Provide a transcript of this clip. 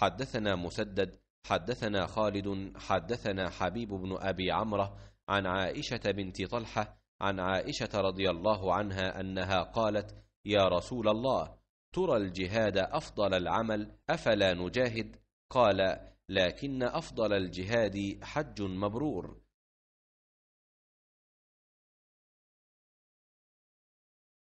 حدثنا مسدد حدثنا خالد حدثنا حبيب بن ابي عمره عن عائشه بنت طلحه عن عائشه رضي الله عنها انها قالت يا رسول الله ترى الجهاد افضل العمل افلا نجاهد قال لكن افضل الجهاد حج مبرور